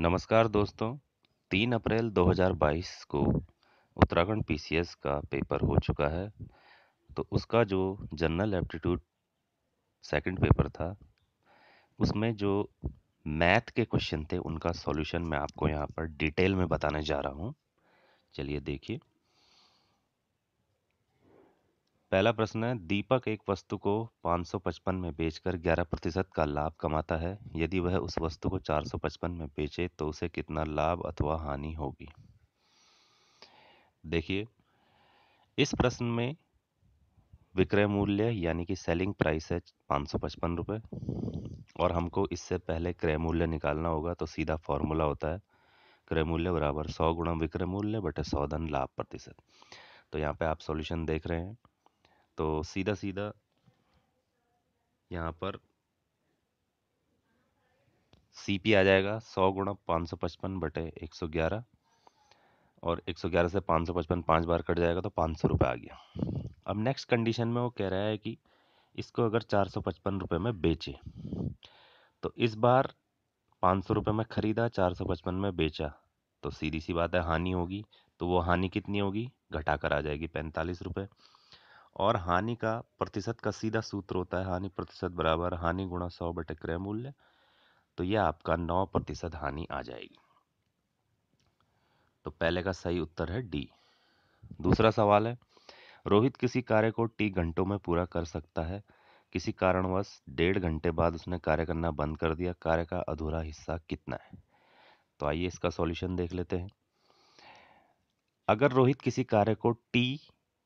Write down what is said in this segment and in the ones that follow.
नमस्कार दोस्तों तीन अप्रैल 2022 को उत्तराखंड पीसीएस का पेपर हो चुका है तो उसका जो जनरल एप्टीट्यूड सेकंड पेपर था उसमें जो मैथ के क्वेश्चन थे उनका सॉल्यूशन मैं आपको यहाँ पर डिटेल में बताने जा रहा हूँ चलिए देखिए पहला प्रश्न है दीपक एक वस्तु को 555 में बेचकर 11 प्रतिशत का लाभ कमाता है यदि वह उस वस्तु को 455 में बेचे तो उसे कितना लाभ अथवा हानि होगी देखिए इस प्रश्न में विक्रय मूल्य यानी कि सेलिंग प्राइस है पाँच सौ पचपन और हमको इससे पहले क्रय मूल्य निकालना होगा तो सीधा फॉर्मूला होता है क्रय मूल्य बराबर सौ गुणा विक्रय मूल्य बटे सौ धन लाभ प्रतिशत तो यहाँ पे आप सॉल्यूशन देख रहे हैं तो सीधा सीधा यहाँ पर सी पी आ जाएगा सौ गुणा पाँच सौ पचपन बटे एक सौ ग्यारह और एक सौ ग्यारह से पाँच सौ पचपन पाँच बार कट जाएगा तो पाँच सौ रुपये आ गया अब नेक्स्ट कंडीशन में वो कह रहा है कि इसको अगर चार सौ पचपन रुपये में बेचे तो इस बार पाँच सौ रुपये में ख़रीदा चार सौ पचपन में बेचा तो सीधी सी बात है हानि होगी तो वो हानि कितनी होगी घटा कर आ जाएगी पैंतालीस रुपये और हानि का प्रतिशत का सीधा सूत्र होता है हानि प्रतिशत बराबर हानि गुणा सौ बटे क्रय मूल्य तो यह आपका नौ प्रतिशत हानि आ जाएगी तो पहले का सही उत्तर है डी दूसरा सवाल है रोहित किसी कार्य को टी घंटों में पूरा कर सकता है किसी कारणवश डेढ़ घंटे बाद उसने कार्य करना बंद कर दिया कार्य का अधूरा हिस्सा कितना है तो आइए इसका सॉल्यूशन देख लेते हैं अगर रोहित किसी कार्य को टी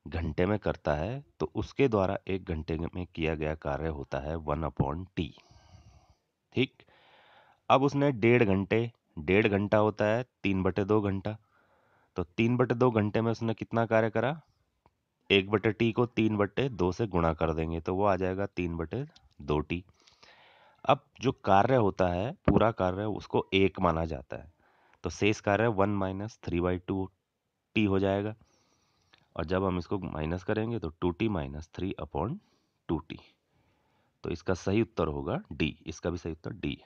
घंटे में करता है तो उसके द्वारा एक घंटे में किया गया कार्य होता है वन अपॉन टी ठीक अब उसने डेढ़ घंटे डेढ़ घंटा होता है तीन बटे दो घंटा तो तीन बटे दो घंटे में उसने कितना कार्य करा एक बटे टी को तीन बटे दो से गुणा कर देंगे तो वो आ जाएगा तीन बटे दो टी अब जो कार्य होता है पूरा कार्य उसको एक माना जाता है तो शेष कार्य one minus three by two T हो जाएगा और जब हम इसको माइनस करेंगे तो two T minus three upon two T तो इसका सही उत्तर होगा डी इसका भी सही उत्तर डी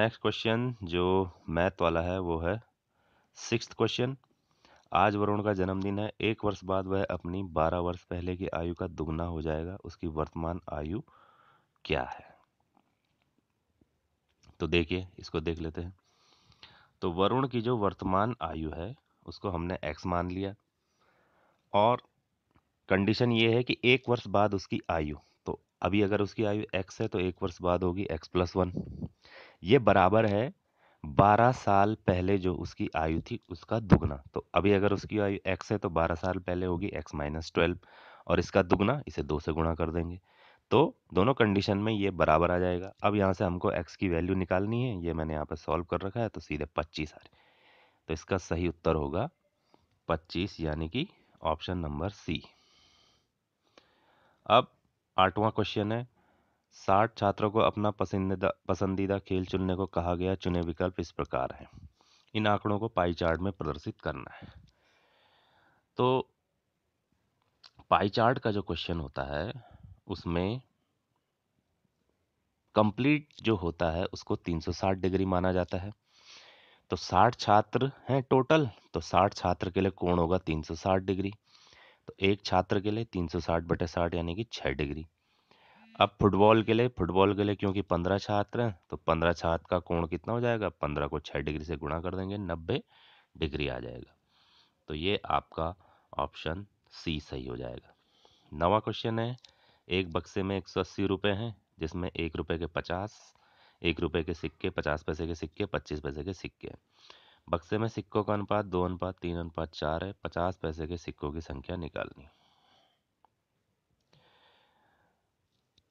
नेक्स्ट क्वेश्चन जो मैथ वाला है वो है सिक्स क्वेश्चन आज वरुण का जन्मदिन है एक वर्ष बाद वह अपनी बारह वर्ष पहले की आयु का दुगना हो जाएगा उसकी वर्तमान आयु क्या है तो देखिए इसको देख लेते हैं तो वरुण की जो वर्तमान आयु है उसको हमने एक्स मान लिया और कंडीशन ये है कि एक वर्ष बाद उसकी आयु तो अभी अगर उसकी आयु एक्स है तो एक वर्ष बाद होगी एक्स प्लस वन ये बराबर है बारह साल पहले जो उसकी आयु थी उसका दुगना तो अभी अगर उसकी आयु एक्स है तो बारह साल पहले होगी एक्स माइनस ट्वेल्व और इसका दुगना इसे दो से गुणा कर देंगे तो दोनों कंडीशन में ये बराबर आ जाएगा अब यहाँ से हमको एक्स की वैल्यू निकालनी है ये मैंने यहाँ पर सॉल्व कर रखा है तो सीधे पच्चीस आ रही तो इसका सही उत्तर होगा 25 यानी कि ऑप्शन नंबर सी अब आठवां क्वेश्चन है साठ छात्रों को अपना पसंदीदा पसंदीदा खेल चुनने को कहा गया चुने विकल्प इस प्रकार हैं इन आंकड़ों को पाई चार्ट में प्रदर्शित करना है तो पाई चार्ट का जो क्वेश्चन होता है उसमें कंप्लीट जो होता है उसको 360 डिग्री माना जाता है तो 60 छात्र हैं टोटल तो 60 छात्र के लिए कोण होगा 360 डिग्री तो एक छात्र के लिए 360 बटे साठ यानी कि छः डिग्री अब फुटबॉल के लिए फुटबॉल के लिए क्योंकि पंद्रह छात्र हैं तो पंद्रह छात्र का कोण कितना हो जाएगा पंद्रह को छः डिग्री से गुणा कर देंगे नब्बे डिग्री आ जाएगा तो ये आपका ऑप्शन सी सही हो जाएगा नवा क्वेश्चन है एक बक्से में एक सौ अस्सी रुपये हैं जिसमें एक रुपये के पचास एक रुपये के सिक्के पचास पैसे के सिक्के पच्चीस पैसे के सिक्के बक्से में सिक्कों का अनुपात दो अनुपात तीन अनुपात चार है पचास पैसे के सिक्कों की संख्या निकालनी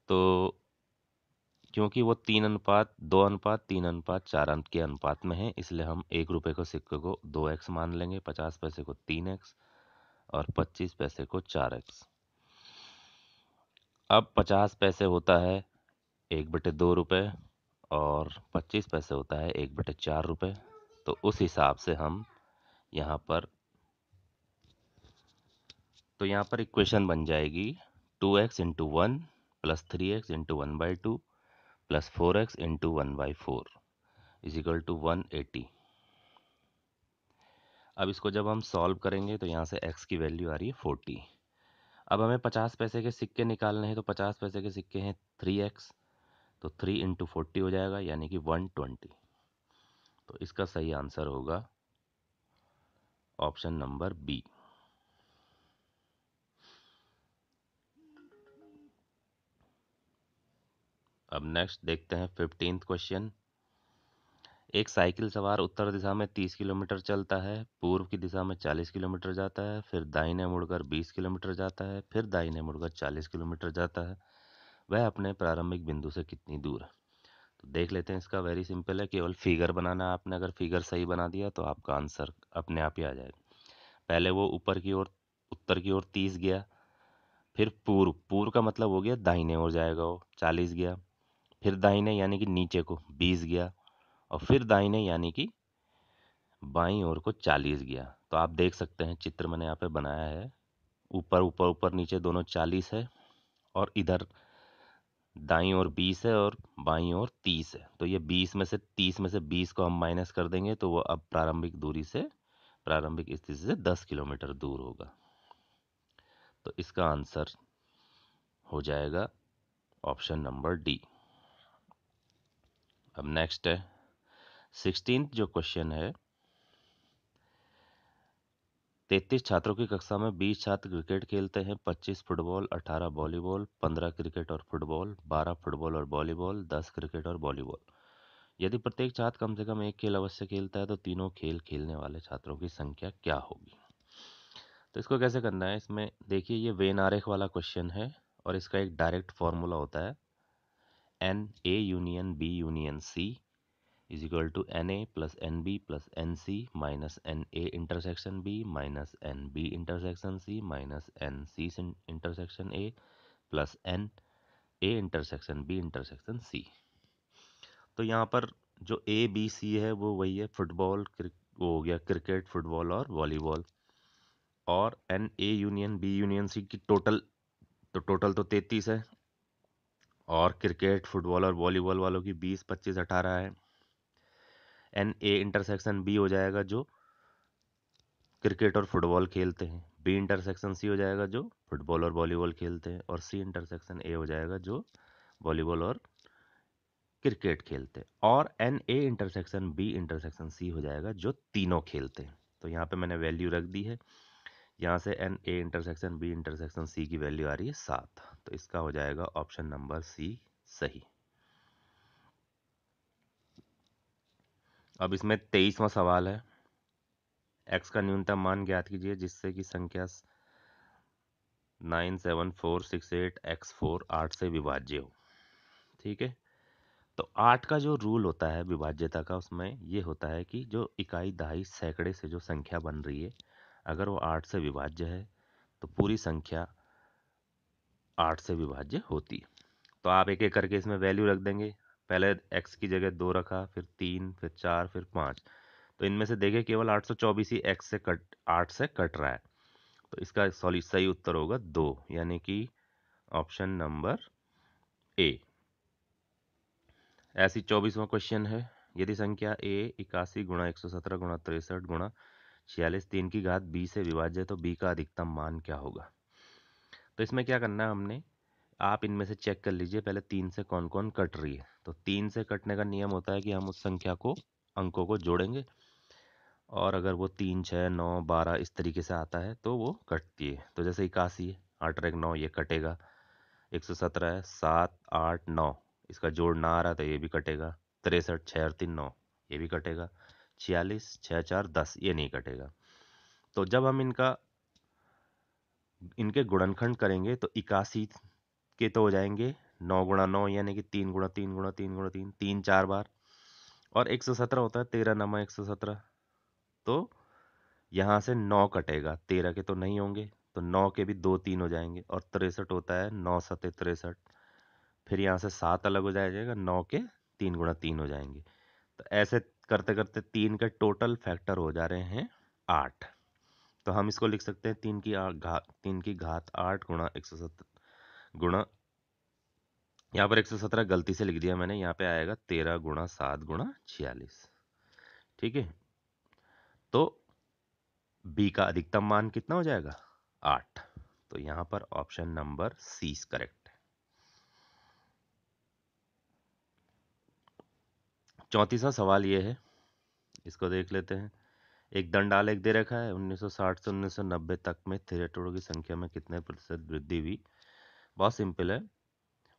तो क्योंकि वो तीन अनुपात दो अनुपात तीन अनुपात चार अंक के अनुपात में है इसलिए हम एक रुपये को सिक्के को दो एक्स मान लेंगे पचास पैसे को तीन एक्स और पच्चीस पैसे को चार एक्स अब पचास पैसे होता है एक बटे दो रुपये और पच्चीस पैसे होता है एक बटे चार रुपये तो उस हिसाब से हम यहाँ पर तो यहाँ पर इक्वेशन बन जाएगी two X into one plus three X into one by two plus four X into one by four is equal to one eighty अब इसको जब हम सॉल्व करेंगे तो यहाँ से एक्स की वैल्यू आ रही है फोर्टी अब हमें पचास पैसे के सिक्के निकालने हैं तो पचास पैसे के सिक्के हैं थ्री एक्स तो थ्री इंटू फोर्टी हो जाएगा यानी कि वन ट्वेंटी तो इसका सही आंसर होगा ऑप्शन नंबर बी अब नेक्स्ट देखते हैं फिफ्टींथ क्वेश्चन एक साइकिल सवार उत्तर दिशा में तीस किलोमीटर चलता है पूर्व की दिशा में चालीस किलोमीटर जाता है फिर दाहिने मुड़कर बीस किलोमीटर जाता है फिर दाहिने मुड़कर चालीस किलोमीटर जाता है वह अपने प्रारंभिक बिंदु से कितनी दूर है तो देख लेते हैं इसका वेरी सिंपल है केवल फिगर बनाना है आपने अगर फिगर सही बना दिया तो आपका आंसर अपने आप ही आ जाएगा पहले वो ऊपर की ओर उत्तर की ओर तीस गया फिर पूर्व पूर्व का मतलब हो गया दाहिने ओर जाएगा वो चालीस गया फिर दाहिने यानी कि नीचे को बीस गया और फिर दाहिने यानी कि बाई ओर को चालीस गया तो आप देख सकते हैं चित्र मैंने यहाँ पे बनाया है ऊपर ऊपर ऊपर नीचे दोनों चालीस है और इधर दाई और बीस है और बाई और तीस है तो ये बीस में से तीस में से बीस को हम माइनस कर देंगे तो वो अब प्रारंभिक दूरी से प्रारंभिक स्थिति से दस किलोमीटर दूर होगा तो इसका आंसर हो जाएगा ऑप्शन नंबर डी अब नेक्स्ट है सिक्सटीन जो क्वेश्चन है तैतीस छात्रों की कक्षा में बीस छात्र क्रिकेट खेलते हैं पच्चीस फुटबॉल अठारह वॉलीबॉल पंद्रह क्रिकेट और फुटबॉल बारह फुटबॉल और वॉलीबॉल दस क्रिकेट और वॉलीबॉल यदि प्रत्येक छात्र कम से कम एक खेल अवश्य खेलता है तो तीनों खेल खेलने वाले छात्रों की संख्या क्या होगी तो इसको कैसे करना है इसमें देखिए ये वेन आरेख वाला क्वेश्चन है और इसका एक डायरेक्ट फॉर्मूला होता है N A union B union C is equal to N A plus N B plus N C minus N A intersection B minus N B intersection C minus N C intersection A plus N A intersection B intersection C तो यहाँ पर जो A B C है वो वही है football वो हो गया क्रिकेट फुटबॉल और वॉलीबॉल और N A union B union C की टोटल तो टोटल तो तैतीस है और क्रिकेट फुटबॉल और वॉलीबॉल वालों की बीस पच्चीस अठारह है एन ए इंटरसेक्शन बी हो जाएगा जो क्रिकेट और फुटबॉल खेलते हैं बी इंटरसेक्शन सी हो जाएगा जो फुटबॉल और वॉलीबॉल खेलते हैं और सी इंटरसेक्शन ए हो जाएगा जो वॉलीबॉल और क्रिकेट खेलते हैं और N A intersection B intersection C हो जाएगा जो तीनों खेलते हैं तो यहाँ पे मैंने वैल्यू रख दी है यहाँ से N A intersection B intersection C की वैल्यू आ रही है सात तो इसका हो जाएगा ऑप्शन नंबर सी सही अब इसमें तेईसवा सवाल है एक्स का न्यूनतम मान ज्ञात कीजिए जिससे कि संख्या nine seven four six eight X four आठ से विभाज्य हो ठीक है तो आठ का जो रूल होता है विभाज्यता का उसमें ये होता है कि जो इकाई दहाई सैकड़े से जो संख्या बन रही है अगर वो आठ से विभाज्य है तो पूरी संख्या आठ से विभाज्य होती है तो आप एक एक करके इसमें वैल्यू रख देंगे पहले एक्स की जगह दो रखा फिर तीन फिर चार फिर पाँच तो इनमें से देखें केवल आठ सौ चौबीस ही एक्स से कट आठ से कट रहा है तो इसका सॉरी सही उत्तर होगा दो यानी कि ऑप्शन नंबर ए ऐसी चौबीसवा क्वेश्चन है यदि संख्या ए इक्यासी गुणा एक सौ सत्रह गुणा तिरसठ गुणा छियालीस तीन की घात बी से विभाज्य तो बी का अधिकतम मान क्या होगा तो इसमें क्या करना है हमने आप इनमें से चेक कर लीजिए पहले तीन से कौन कौन कट रही है तो तीन से कटने का नियम होता है कि हम उस संख्या को अंकों को जोड़ेंगे और अगर वो तीन छः नौ बारह इस तरीके से आता है तो वो कटती है तो जैसे इक्यासी है आठ एक नौ ये कटेगा एक सौ सत्रह है सात आठ नौ इसका जोड़ ना आ रहा तो ये भी कटेगा तिरसठ छः तीन नौ ये भी कटेगा छियालीस छः चार दस ये नहीं कटेगा तो जब हम इनका इनके गुणनखंड करेंगे तो इक्यासी के तो हो जाएंगे नौ गुणा नौ यानी कि तीन गुणा तीन गुणा तीन गुणा तीन तीन चार बार और एक सौ सत्रह होता है तेरह नमा एक सौ सत्रह तो यहाँ से नौ कटेगा तेरह के तो नहीं होंगे तो नौ के भी दो तीन हो जाएंगे और तिरसठ होता है नौ सते तिरसठ फिर यहाँ से सात अलग हो जाएगा नौ के तीन गुणा तीन हो जाएंगे तो ऐसे करते करते तीन के टोटल फैक्टर हो जा रहे हैं आठ तो हम इसको लिख सकते हैं तीन की घात तीन की घात आठ गुणा एक सौ सत्तर गुणा यहाँ पर 117 गलती से लिख दिया मैंने यहाँ पे आएगा तेरह गुणा सात गुणा छियालीस ठीक है तो बी का अधिकतम मान कितना हो जाएगा आठ तो यहाँ पर ऑप्शन नंबर सी करेक्ट है चौंतीसा सवाल ये है इसको देख लेते हैं एक दंड आलेख दे रखा है 1960 से 1990 तक में थिएटरों की संख्या में कितने प्रतिशत वृद्धि हुई बहुत सिंपल है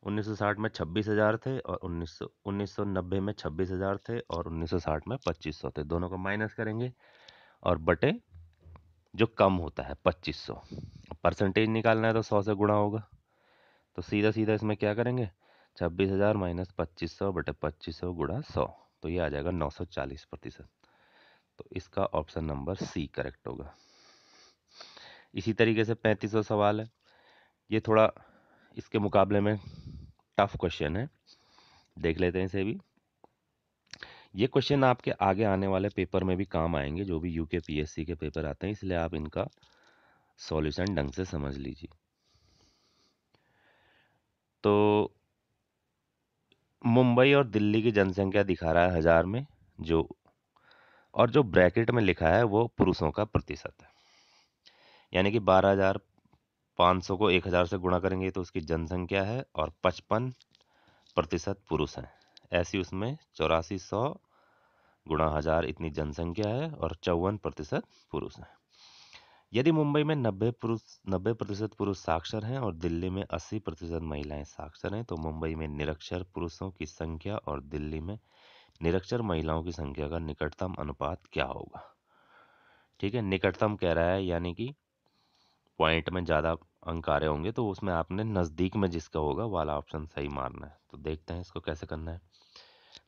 1960 में 26000 थे और 1900 1990 में 26000 थे और 1960 में 2500 थे दोनों को माइनस करेंगे और बटे जो कम होता है 2500 परसेंटेज निकालना है तो 100 से गुणा होगा तो सीधा सीधा इसमें क्या करेंगे 26000 माइनस पच्चीस सौ बटे पच्चीस सौ गुणा सौ तो ये आ जाएगा 940 प्रतिशत तो इसका ऑप्शन नंबर सी करेक्ट होगा इसी तरीके से 3500 सवाल है ये थोड़ा इसके मुकाबले में टफ क्वेश्चन है देख लेते हैं इसे भी ये क्वेश्चन आपके आगे आने वाले पेपर में भी काम आएंगे जो भी यूके पीएससी के पेपर आते हैं इसलिए आप इनका सॉल्यूशन ढंग से समझ लीजिए तो मुंबई और दिल्ली की जनसंख्या दिखा रहा है हज़ार में जो और जो ब्रैकेट में लिखा है वो पुरुषों का प्रतिशत है यानी कि बारह हज़ार 500 को 1000 से गुणा करेंगे तो उसकी जनसंख्या है और 55 प्रतिशत पुरुष हैं ऐसी उसमें चौरासी सौ गुणा हज़ार इतनी जनसंख्या है और चौवन प्रतिशत पुरुष हैं यदि मुंबई में नब्बे पुरुष नब्बे प्रतिशत पुरुष साक्षर हैं और दिल्ली में अस्सी प्रतिशत महिलाएँ साक्षर हैं तो मुंबई में निरक्षर पुरुषों की संख्या और दिल्ली में निरक्षर महिलाओं की संख्या का निकटतम अनुपात क्या होगा ठीक है निकटतम कह रहा है यानी कि पॉइंट में ज़्यादा अंक आ रहे होंगे तो उसमें आपने नज़दीक में जिसका होगा वाला ऑप्शन सही मारना है तो देखते हैं इसको कैसे करना है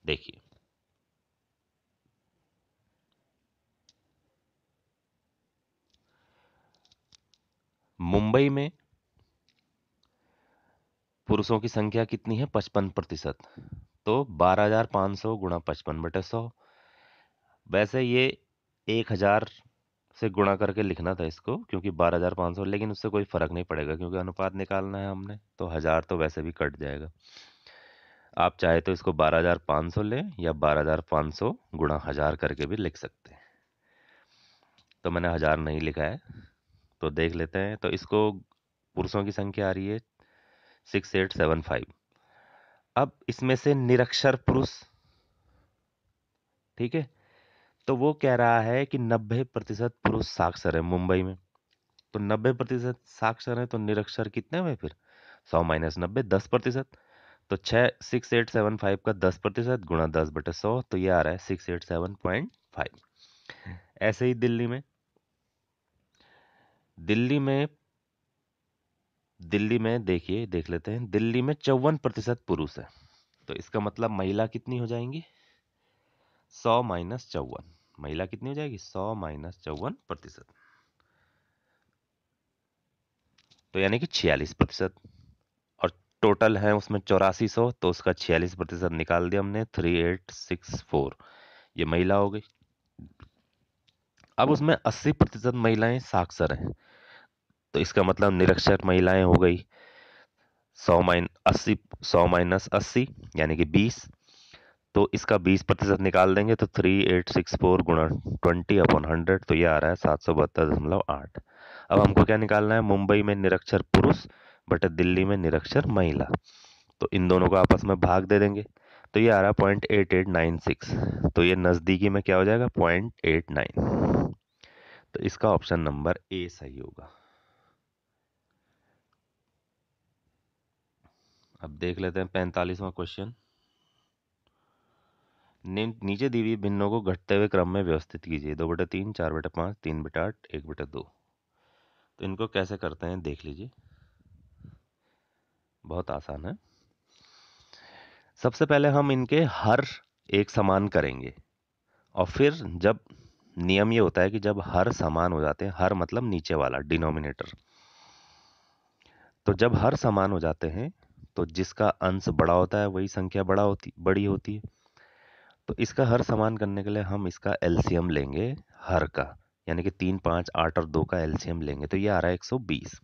देखिए मुंबई में पुरुषों की संख्या कितनी है पचपन प्रतिशत तो बारह हजार पांच सौ गुणा पचपन बटे सौ वैसे ये एक हजार से गुणा करके लिखना था इसको क्योंकि बारह हज़ार पाँच सौ लेकिन उससे कोई फ़र्क नहीं पड़ेगा क्योंकि अनुपात निकालना है हमने तो हज़ार तो वैसे भी कट जाएगा आप चाहे तो इसको बारह हज़ार पाँच सौ लें या बारह हज़ार पाँच सौ गुणा हज़ार करके भी लिख सकते हैं तो मैंने हज़ार नहीं लिखा है तो देख लेते हैं तो इसको पुरुषों की संख्या आ रही है सिक्स एट सेवन फाइव अब इसमें से निरक्षर पुरुष ठीक है तो वो कह रहा है कि नब्बे प्रतिशत पुरुष साक्षर है मुंबई में तो नब्बे प्रतिशत साक्षर है तो निरक्षर कितने हुए फिर सौ माइनस नब्बे दस प्रतिशत तो छः सिक्स एट सेवन फाइव का दस प्रतिशत गुणा दस बटे सौ तो ये आ रहा है six eight seven point five ऐसे ही दिल्ली में दिल्ली में दिल्ली में देखिए देख लेते हैं दिल्ली में चौवन प्रतिशत पुरुष है तो इसका मतलब महिला कितनी हो जाएंगी सौ माइनस चौवन महिला कितनी हो जाएगी सौ माइनस चौवन प्रतिशत तो यानी कि छियालीस प्रतिशत और टोटल है उसमें चौरासी सौ तो उसका छियालीस प्रतिशत निकाल दिया हमने थ्री एट सिक्स फोर ये महिला हो गई अब उसमें अस्सी प्रतिशत महिलाएं साक्षर हैं तो इसका मतलब निरक्षर महिलाएं हो गई सौ माइन अस्सी सौ माइनस अस्सी यानी कि बीस तो इसका बीस प्रतिशत निकाल देंगे तो थ्री एट सिक्स फोर गुणा ट्वेंटी अपॉन हंड्रेड तो ये आ रहा है सात सौ बहत्तर दशमलव आठ अब हमको क्या निकालना है मुंबई में निरक्षर पुरुष बट दिल्ली में निरक्षर महिला तो इन दोनों को आपस में भाग दे देंगे तो ये आ रहा है point eight eight nine six तो ये नज़दीकी में क्या हो जाएगा पॉइंट एट नाइन तो इसका ऑप्शन नंबर ए सही होगा अब देख लेते हैं पैंतालीसवा क्वेश्चन नीचे दी हुई भिन्नों को घटते हुए क्रम में व्यवस्थित कीजिए दो बटे तीन चार बटे पाँच तीन बटे आठ एक बटे दो तो इनको कैसे करते हैं देख लीजिए बहुत आसान है सबसे पहले हम इनके हर एक समान करेंगे और फिर जब नियम ये होता है कि जब हर समान हो जाते हैं हर मतलब नीचे वाला डिनोमिनेटर तो जब हर समान हो जाते हैं तो जिसका अंश बड़ा होता है वही संख्या बड़ा होती बड़ी होती है तो इसका हर समान करने के लिए हम इसका एलसीएम लेंगे हर का यानी कि तीन पाँच आठ और दो का एलसीएम लेंगे तो ये आ रहा है एक सौ बीस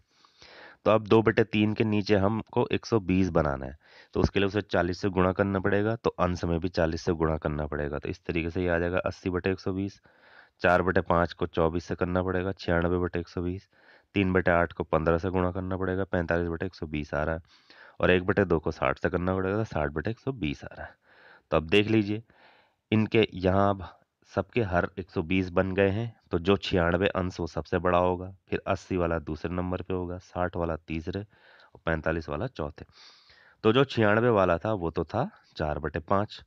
तो अब दो बटे तीन के नीचे हमको एक सौ बीस बनाना है तो उसके लिए उसे चालीस से गुणा करना पड़ेगा तो अंश में भी चालीस से गुणा करना पड़ेगा तो इस तरीके से ये आ जाएगा अस्सी बटे एक सौ बीस चार बटे पाँच को चौबीस से करना पड़ेगा छियानबे बटे एक सौ बीस तीन बटे आठ को पंद्रह से गुणा करना पड़ेगा पैंतालीस बटे एक सौ बीस आ रहा है और एक बटे दो को साठ से करना पड़ेगा तो साठ बटे एक सौ बीस आ रहा है तो अब देख लीजिए इनके यहाँ अब सबके हर 120 बन गए हैं तो जो छियानवे अंश वो सबसे बड़ा होगा फिर 80 वाला दूसरे नंबर पे होगा 60 वाला तीसरे और 45 वाला चौथे तो जो छियानवे वाला था वो तो था चार बटे पाँच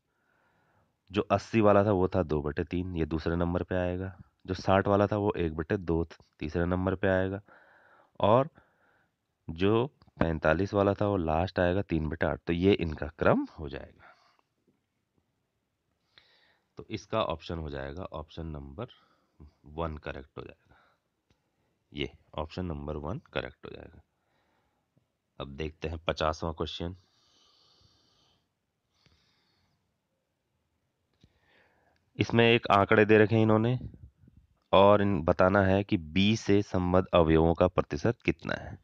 जो अस्सी वाला था वो था दो बटे तीन ये दूसरे नंबर पे आएगा जो साठ वाला था वो एक बटे दो तीसरे नंबर पे आएगा और जो पैंतालीस वाला था वो लास्ट आएगा तीन बटे आठ तो ये इनका क्रम हो जाएगा तो इसका ऑप्शन हो जाएगा ऑप्शन नंबर वन करेक्ट हो जाएगा ये ऑप्शन नंबर वन करेक्ट हो जाएगा अब देखते हैं पचासवा क्वेश्चन इसमें एक आंकड़े दे रखे हैं इन्होंने और इन बताना है कि बी से संबद्ध अवयवों का प्रतिशत कितना है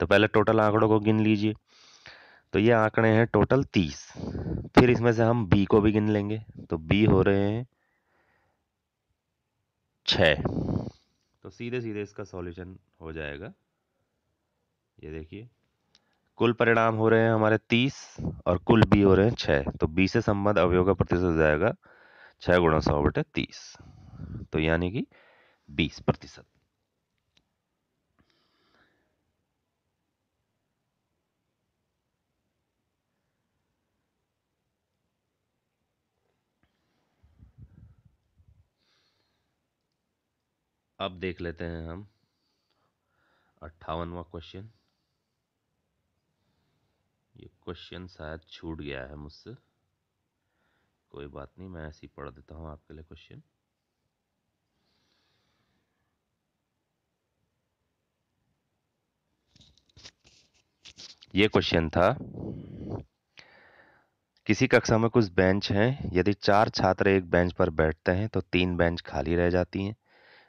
तो पहले टोटल आंकड़ों को गिन लीजिए तो ये आंकड़े हैं टोटल तीस फिर इसमें से हम बी को भी गिन लेंगे तो बी हो रहे हैं छ तो सीधे सीधे इसका सॉल्यूशन हो जाएगा ये देखिए कुल परिणाम हो रहे हैं हमारे तीस और कुल बी हो रहे हैं छः तो बी से संबंध अवयव का प्रतिशत हो जाएगा छः गुणा सौ बटे तीस तो यानी कि बीस प्रतिशत अब देख लेते हैं हम अट्ठावनवा क्वेश्चन ये क्वेश्चन शायद छूट गया है मुझसे कोई बात नहीं मैं ऐसे ही पढ़ देता हूँ आपके लिए क्वेश्चन ये क्वेश्चन था किसी कक्षा में कुछ बेंच हैं यदि चार छात्र एक बेंच पर बैठते हैं तो तीन बेंच खाली रह जाती हैं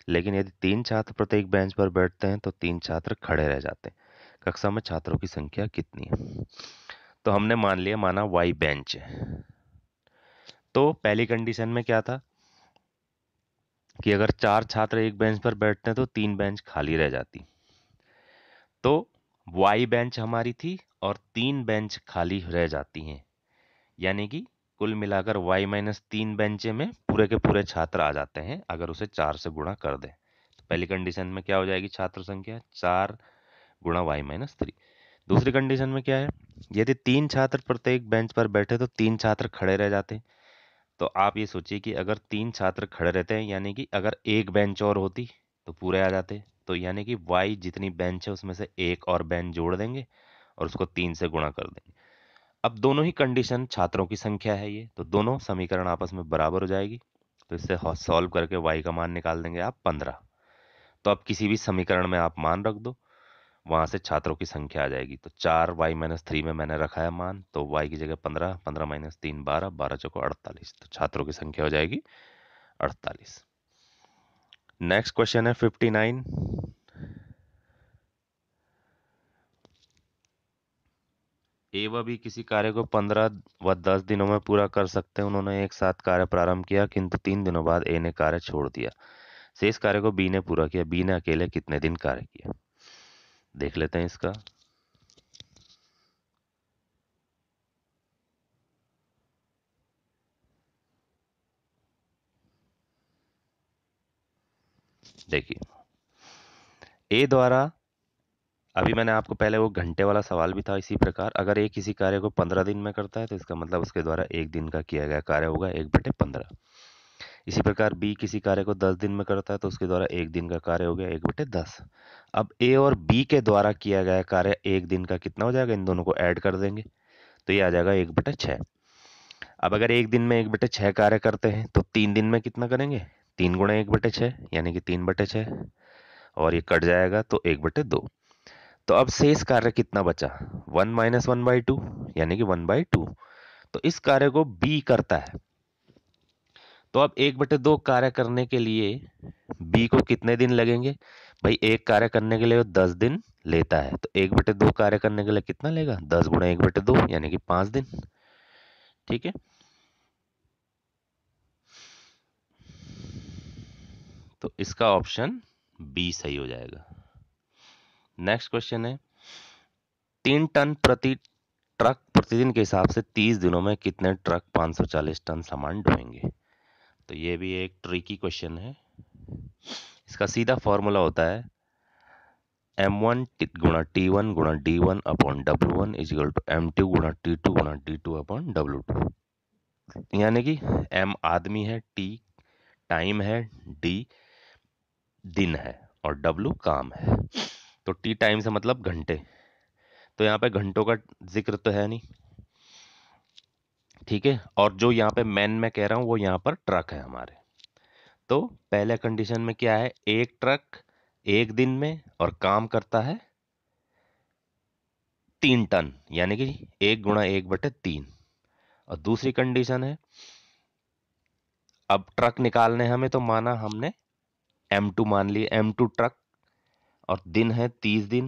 लेकिन यदि तीन छात्र प्रत्येक बेंच पर बैठते हैं तो तीन छात्र खड़े रह जाते हैं कक्षा में छात्रों की संख्या कितनी है तो हमने मान लिया माना वाई बेंच है तो पहली कंडीशन में क्या था कि अगर चार छात्र एक बेंच पर बैठते हैं तो तीन बेंच खाली रह जाती तो वाई बेंच हमारी थी और तीन बेंच खाली रह जाती हैं यानी कि कुल मिलाकर y माइनस तीन बेंचे में पूरे के पूरे छात्र आ जाते हैं अगर उसे चार से गुणा कर दें तो पहली कंडीशन में क्या हो जाएगी छात्र संख्या चार गुणा वाई माइनस थ्री दूसरी कंडीशन में क्या है यदि तीन छात्र प्रत्येक बेंच पर बैठे तो तीन छात्र खड़े रह जाते तो आप ये सोचिए कि अगर तीन छात्र खड़े रहते हैं यानी कि अगर एक बेंच और होती तो पूरे आ जाते तो यानी कि वाई जितनी बेंच है उसमें से एक और बेंच जोड़ देंगे और उसको तीन से गुणा कर देंगे अब दोनों ही कंडीशन छात्रों की संख्या है ये तो दोनों समीकरण आपस में बराबर हो जाएगी तो इससे सॉल्व करके वाई का मान निकाल देंगे आप पंद्रह तो अब किसी भी समीकरण में आप मान रख दो वहाँ से छात्रों की संख्या आ जाएगी तो चार वाई माइनस थ्री में मैंने रखा है मान तो वाई की जगह पंद्रह पंद्रह माइनस तीन बारह बारह चौको अड़तालीस तो छात्रों की संख्या हो जाएगी अड़तालीस नेक्स्ट क्वेश्चन है फिफ्टी नाइन एवा भी किसी कार्य को पंद्रह व दस दिनों में पूरा कर सकते हैं उन्होंने एक साथ कार्य प्रारंभ किया किंतु तीन दिनों बाद ए ने कार्य छोड़ दिया शेष कार्य को बी ने पूरा किया बी ने अकेले कितने दिन कार्य किया देख लेते हैं इसका देखिए ए द्वारा अभी मैंने आपको पहले वो घंटे वाला सवाल भी था इसी प्रकार अगर एक किसी कार्य को पंद्रह दिन में करता है तो इसका मतलब उसके द्वारा एक दिन का किया गया कार्य होगा एक बटे पंद्रह इसी प्रकार बी किसी कार्य को दस दिन में करता है तो उसके द्वारा एक दिन का कार्य हो गया एक बटे दस अब ए और बी के द्वारा किया गया कार्य एक दिन का कितना हो जाएगा इन दोनों को ऐड कर देंगे तो ये आ जाएगा एक बटे छः अब अगर एक दिन में एक बटे छः कार्य करते हैं तो तीन दिन में कितना करेंगे तीन गुणा एक बटे छः यानी कि तीन बटे छः और ये कट जाएगा तो एक बटे दो तो अब शेष कार्य कितना बचा one minus one by two यानी कि वन बाई टू तो इस कार्य को बी करता है तो अब एक बटे दो कार्य करने के लिए बी को कितने दिन लगेंगे भाई एक कार्य करने के लिए दस दिन लेता है तो एक बटे दो कार्य करने के लिए कितना लेगा दस गुणा एक बटे दो यानी कि पांच दिन ठीक है तो इसका ऑप्शन बी सही हो जाएगा नेक्स्ट क्वेश्चन है तीन टन प्रति ट्रक प्रतिदिन के हिसाब से तीस दिनों में कितने ट्रक सौ चालीस टन सामान ढोएंगे तो ये भी एक ट्रिकी क्वेश्चन है इसका सीधा फॉर्मूला होता है एम वन गुणा टी वन गुणा D one upon W one is equal to M two गुणा टी टू गुणा D two upon W two यानी कि एम आदमी है टी टाइम है डी दिन है और डब्ल्यू काम है तो टी टाइम से मतलब घंटे तो यहाँ पे घंटों का जिक्र तो है नहीं ठीक है और जो यहाँ पे मैन मैं कह रहा हूँ वो यहाँ पर ट्रक है हमारे तो पहले कंडीशन में क्या है एक ट्रक एक दिन में और काम करता है तीन टन यानी कि एक गुणा एक बटे तीन और दूसरी कंडीशन है अब ट्रक निकालने हमें तो माना हमने M2 मान लिया M2 ट्रक और दिन है तीस दिन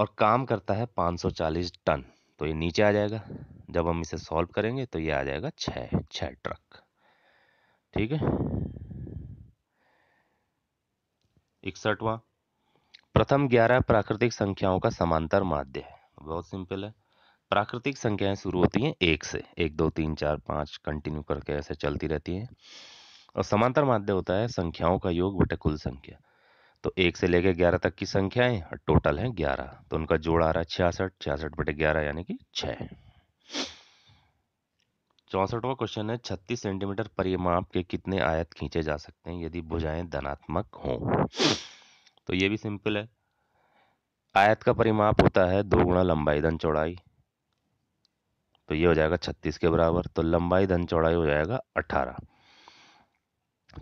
और काम करता है पाँच सौ चालीस टन तो ये नीचे आ जाएगा जब हम इसे सॉल्व करेंगे तो ये आ जाएगा छ छ ट्रक ठीक है इकसठवा प्रथम ग्यारह प्राकृतिक संख्याओं का समांतर माध्य है बहुत सिंपल है प्राकृतिक संख्याएं शुरू होती हैं एक से एक दो तीन चार पाँच कंटिन्यू करके ऐसे चलती रहती हैं और समांतर माध्य होता है संख्याओं का योग बटे कुल संख्या तो एक से लेकर ग्यारह तक की संख्याएं और टोटल है ग्यारह तो उनका जोड़ आ रहा है छियासठ छियासठ बटे ग्यारह यानी कि छः चौंसठवा क्वेश्चन है छत्तीस सेंटीमीटर परिमाप के कितने आयत खींचे जा सकते हैं यदि भुजाएं धनात्मक हों तो ये भी सिंपल है आयत का परिमाप होता है दो गुणा लंबाई धन चौड़ाई तो ये हो जाएगा छत्तीस के बराबर तो लंबाई धन चौड़ाई हो जाएगा अट्ठारह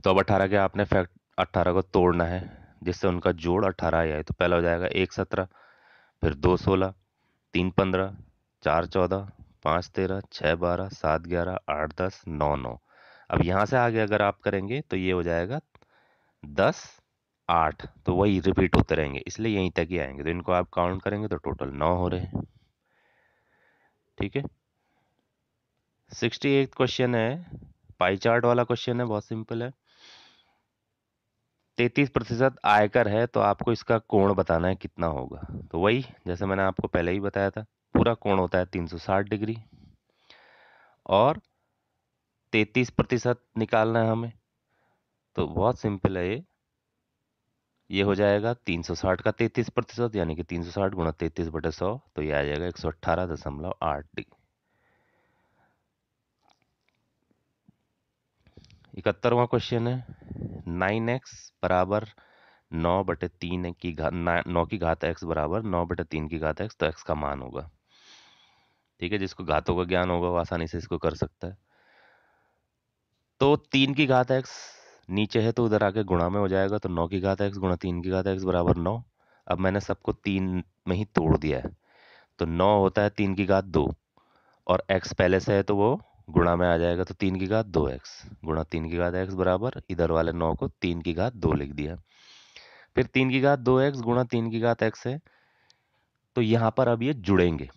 तो अब अट्ठारह के आपने फैक्ट अट्ठारह को तोड़ना है जिससे उनका जोड़ अट्ठारह आया तो पहला हो जाएगा एक सत्रह फिर दो सोलह तीन पंद्रह चार चौदह पाँच तेरह छः बारह सात ग्यारह आठ दस नौ नौ अब यहाँ से आगे अगर आप करेंगे तो ये हो जाएगा दस आठ तो वही रिपीट होते रहेंगे इसलिए यहीं तक ही आएंगे तो इनको आप काउंट करेंगे तो टोटल नौ हो रहे हैं ठीक है सिक्सटी एट क्वेश्चन है पाई चार्ट वाला क्वेश्चन है बहुत सिंपल है तैतीस प्रतिशत आयकर है तो आपको इसका कोण बताना है कितना होगा तो वही जैसे मैंने आपको पहले ही बताया था पूरा कोण होता है 360 डिग्री और 33 प्रतिशत निकालना है हमें तो बहुत सिंपल है ये ये हो जाएगा 360 का 33 प्रतिशत यानी कि 360 सौ साठ गुणा तैतीस बटे सौ तो ये आ जाएगा एक सौ अट्ठारह दशमलव आठ डिग्री इकहत्तरवा क्वेश्चन है नाइन एक्स बराबर नौ बटे तीन की घात नौ की घात एक्स बराबर नौ बटे तीन की घात एक्स तो एक्स का मान होगा ठीक है जिसको घातों का ज्ञान होगा वो आसानी से इसको कर सकता है तो तीन की घात एक्स नीचे है तो उधर आके गुणा में हो जाएगा तो नौ की घात एक्स गुणा तीन की घात एक्स बराबर नौ अब मैंने सबको तीन में ही तोड़ दिया है तो नौ होता है तीन की घात दो और एक्स पहले से है तो वो गुणा में आ जाएगा तो तीन की घात दो एक्स गुणा तीन की घात एक्स बराबर इधर वाले नौ को तीन की घात दो लिख दिया फिर तीन की घात दो एक्स गुणा तीन की घात एक्स है तो यहाँ पर अब ये जुड़ेंगे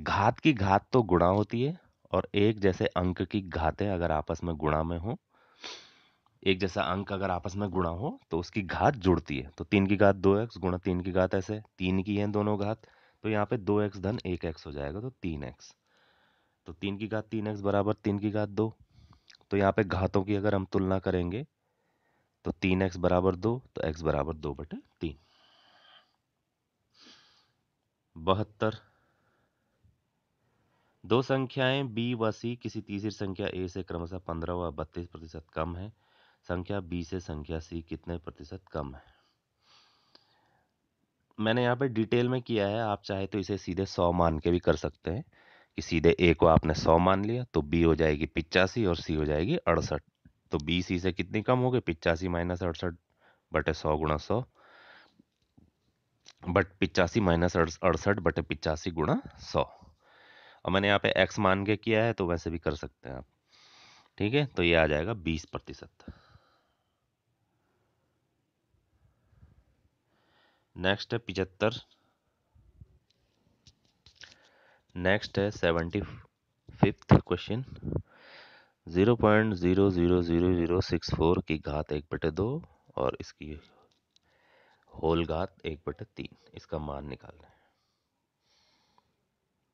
घात की घात तो गुणा होती है और एक जैसे अंक की घातें अगर आपस में गुणा में हो एक जैसा अंक अगर आपस में गुणा हो तो उसकी घात जुड़ती है तो तीन की घात दो एक्स गुणा तीन की घात ऐसे तीन की है दोनों घात तो यहाँ पे दो एक्स धन एक एक्स हो जाएगा तो तीन एक्स तो तीन की घात तीन एक्स बराबर तीन की घात दो तो यहाँ पे घातों की अगर हम तुलना करेंगे तो तीन एक्स बराबर दो तो एक्स बराबर दो बटे तीन बहत्तर दो संख्याएं बी व सी किसी तीसरी संख्या ए से क्रमशः पंद्रह व बत्तीस प्रतिशत कम है संख्या बी से संख्या सी कितने प्रतिशत कम है मैंने यहाँ पे डिटेल में किया है आप चाहे तो इसे सीधे सौ मान के भी कर सकते हैं कि सीधे ए को आपने सौ मान लिया तो बी हो जाएगी पिचासी और सी हो जाएगी अड़सठ तो बी सी से कितनी कम हो गई पिचासी माइनस अड़सठ बटे सौ गुणा सौ बट पिचासी माइनस अड़सठ बटे पिचासी गुणा सौ और मैंने यहाँ पे एक्स मान के किया है तो वैसे भी कर सकते हैं आप ठीक है तो ये आ जाएगा बीस प्रतिशत नेक्स्ट है पिचहत्तर नेक्स्ट है seventy fifth question zero point zero zero zero zero six four की घात एक बटे दो और इसकी होल घात एक बटे तीन इसका मान निकालना है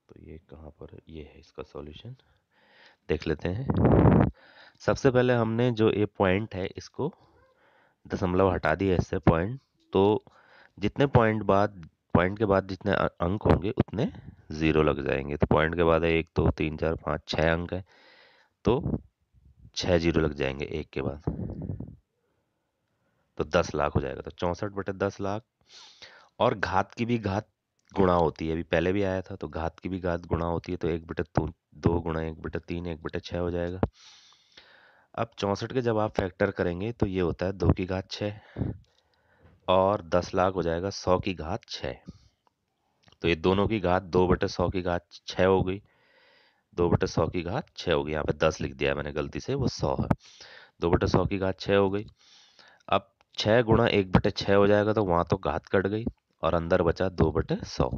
तो ये कहाँ पर है? ये है इसका सॉल्यूशन देख लेते हैं सबसे पहले हमने जो ये पॉइंट है इसको दशमलव हटा दिया इससे पॉइंट तो जितने पॉइंट बाद पॉइंट के बाद जितने अंक होंगे उतने ज़ीरो लग जाएंगे तो पॉइंट के बाद है एक दो तीन चार पाँच छः अंक है तो छः जीरो लग जाएंगे एक के बाद तो दस लाख हो जाएगा तो चौंसठ बटे दस लाख और घात की भी घात गुणा होती है अभी पहले भी आया था तो घात की भी घात गुणा होती है तो एक बटे दो गुणा एक बटे तीन एक बटे छः हो जाएगा अब चौंसठ के जब आप फैक्टर करेंगे तो ये होता है दो की घात छः और दस लाख हो जाएगा सौ की घात छः तो ये दोनों की घात दो बटे सौ की घात छः हो गई दो बटे सौ की घात छः हो गई यहाँ पे दस लिख दिया मैंने गलती से वो सौ है दो बटे सौ की घात छः हो गई अब छः गुणा एक बटे छः हो जाएगा तो वहाँ तो घात कट गई और अंदर बचा दो बटे सौ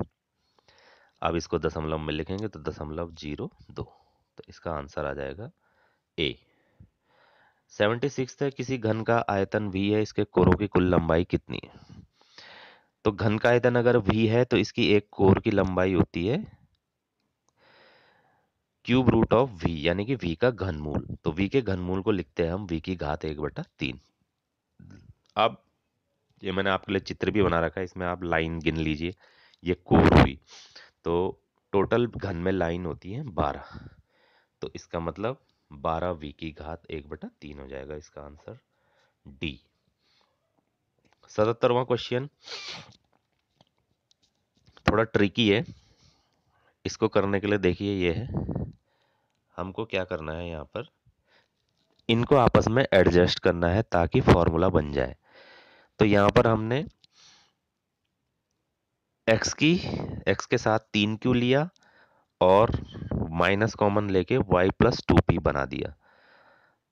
अब इसको दशमलव में लिखेंगे तो दशमलव जीरो दो तो इसका आंसर आ जाएगा ए सेवेंटी सिक्स है किसी घन का आयतन वी है इसके कोरों की कुल लंबाई कितनी है तो घन का आयतन अगर वी है तो इसकी एक कोर की लंबाई होती है क्यूब रूट ऑफ वी यानी कि वी का घनमूल तो वी के घनमूल को लिखते हैं हम वी की घात एक बटा तीन अब ये मैंने आपके लिए चित्र भी बना रखा है इसमें आप लाइन गिन लीजिए ये कोर हुई तो टोटल घन में लाइन होती है बारह तो इसका मतलब बारह वी की घात एक बटा तीन हो जाएगा इसका आंसर डी सतहत्तरवा क्वेश्चन थोड़ा ट्रिकी है इसको करने के लिए देखिए ये है हमको क्या करना है यहाँ पर इनको आपस में एडजस्ट करना है ताकि फॉर्मूला बन जाए तो यहाँ पर हमने x की x के साथ तीन क्यू लिया और माइनस कॉमन लेके y प्लस टू पी बना दिया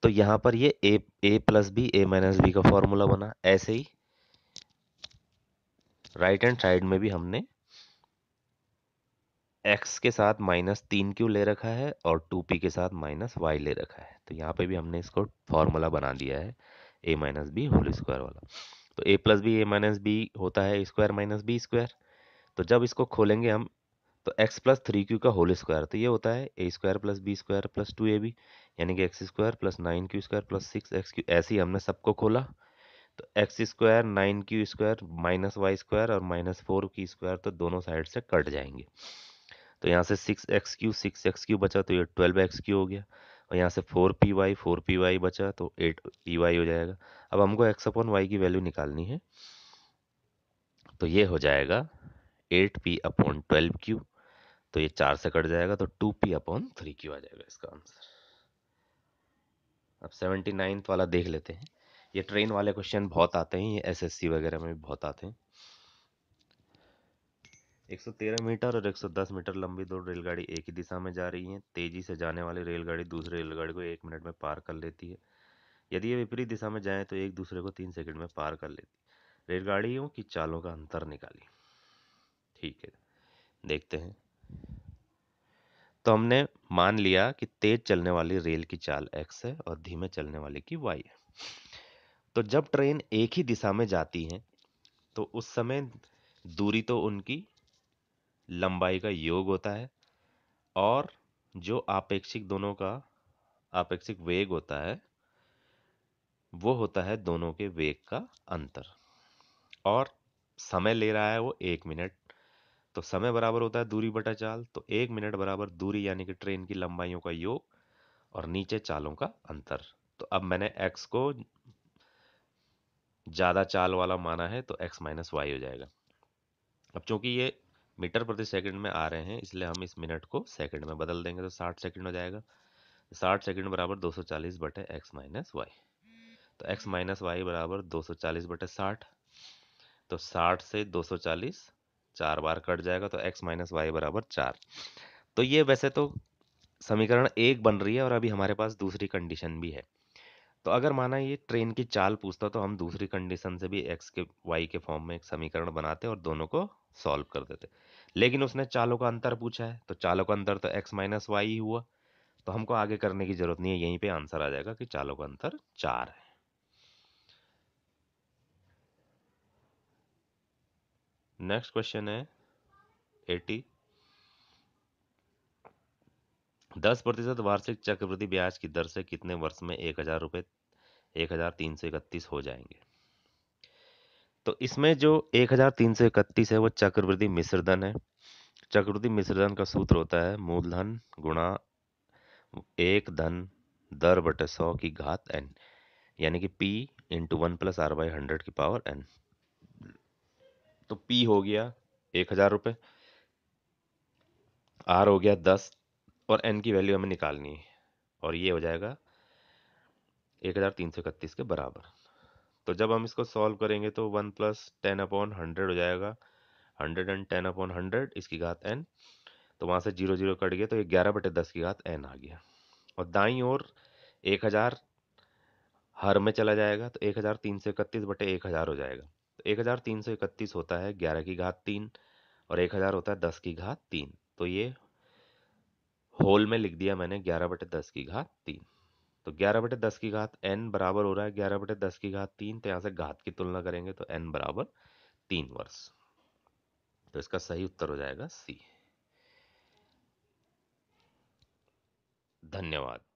तो यहाँ पर ये a a plus B A minus B का फॉर्मूला बना ऐसे ही राइट हैंड साइड में भी हमने एक्स के साथ माइनस तीन क्यू ले रखा है और टू पी के साथ माइनस वाई ले रखा है तो यहाँ पे भी हमने इसको फॉर्मूला बना दिया है A minus B whole square वाला तो A plus B A minus B होता है स्क्वायर माइनस बी स्क्वायर तो जब इसको खोलेंगे हम तो एक्स प्लस थ्री क्यू का होल स्क्वायर तो ये होता है A square plus B square plus two A B यानी कि X square plus nine Q square plus six X Q ऐसे ही हमने सबको खोला तो X square nine Q square minus Y square और माइनस फोर की स्क्वायर तो दोनों साइड से कट जाएंगे तो यहाँ से six X Q six X Q बचा तो ये ट्वेल्व एक्स क्यू हो गया और यहाँ से four P Y four P Y बचा तो एट पी वाई हो जाएगा अब हमको एक्स अपॉन वाई की वैल्यू निकालनी है तो ये हो जाएगा eight P upon twelve Q तो ये चार से कट जाएगा तो two P upon three Q आ जाएगा इसका आंसर अब सेवेंटी नाइन्थ वाला देख लेते हैं ये ट्रेन वाले क्वेश्चन बहुत आते हैं ये एसएससी वगैरह में भी बहुत आते हैं 113 मीटर और 110 मीटर लंबी दो रेलगाड़ी एक ही दिशा में जा रही है तेजी से जाने वाली रेलगाड़ी दूसरी रेलगाड़ी को एक मिनट में पार कर लेती है यदि ये विपरीत दिशा में जाएं तो एक दूसरे को तीन सेकंड में पार कर लेती रेलगाड़ियों की चालों का अंतर निकाली ठीक है देखते हैं तो हमने मान लिया कि तेज चलने वाली रेल की चाल एक्स है और धीमे चलने वाली की वाई है तो जब ट्रेन एक ही दिशा में जाती है तो उस समय दूरी तो उनकी लंबाई का योग होता है और जो आपेक्षिक दोनों का आपेक्षिक वेग होता है वो होता है दोनों के वेग का अंतर और समय ले रहा है वो एक मिनट तो समय बराबर होता है दूरी बटा चाल तो एक मिनट बराबर दूरी यानी कि ट्रेन की लंबाइयों का योग और नीचे चालों का अंतर तो अब मैंने एक्स को ज़्यादा चाल वाला माना है तो एक्स माइनस वाई हो जाएगा अब चूंकि ये मीटर प्रति सेकंड में आ रहे हैं इसलिए हम इस मिनट को सेकंड में बदल देंगे तो साठ सेकंड हो जाएगा साठ सेकंड बराबर दो सौ चालीस बटे एक्स माइनस वाई तो एक्स माइनस वाई बराबर दो सौ चालीस बटे साठ तो साठ से दो सौ चालीस चार बार कट जाएगा तो एक्स माइनस वाई बराबर चार तो ये वैसे तो समीकरण एक बन रही है और अभी हमारे पास दूसरी कंडीशन भी है तो अगर माना ये ट्रेन की चाल पूछता तो हम दूसरी कंडीशन से भी एक्स के वाई के फॉर्म में एक समीकरण बनाते और दोनों को सॉल्व कर देते लेकिन उसने चालों का अंतर पूछा है तो चालों का अंतर तो एक्स माइनस वाई ही हुआ तो हमको आगे करने की जरूरत नहीं है यहीं पे आंसर आ जाएगा कि चालों का अंतर चार है नेक्स्ट क्वेश्चन है एटी दस प्रतिशत वार्षिक चक्रवृद्धि ब्याज की दर से कितने वर्ष में एक हजार रुपये एक हजार तीन सौ इकतीस हो जाएंगे तो इसमें जो एक हजार तीन सौ इकतीस है वो चक्रवृद्धि मिश्रधन है चक्रवृद्धि मिश्रधन का सूत्र होता है मूलधन गुणा एक धन दर बटे सौ की घात एन यानी कि P into one plus R by hundred की पावर एन तो पी हो गया एक हजार रुपये आर हो गया दस और एन की वैल्यू हमें निकालनी है और ये हो जाएगा एक हज़ार तीन सौ इकतीस के बराबर तो जब हम इसको सॉल्व करेंगे तो one plus ten upon hundred हो जाएगा hundred and ten upon hundred इसकी घात एन तो वहाँ से जीरो जीरो कट गया तो ये ग्यारह बटे दस की घात एन आ गया और दाई ओर एक हज़ार हर में चला जाएगा तो एक हज़ार तीन सौ इकतीस बटे एक हज़ार हो जाएगा तो एक हज़ार तीन सौ इकतीस होता है ग्यारह की घात तीन और एक हज़ार होता है दस की घात तीन तो ये होल में लिख दिया मैंने ग्यारह बटे दस की घात तीन तो ग्यारह बटे दस की घात एन बराबर हो रहा है ग्यारह बटे दस की घात तीन तो यहाँ से घात की तुलना करेंगे तो एन बराबर तीन वर्ष तो इसका सही उत्तर हो जाएगा सी धन्यवाद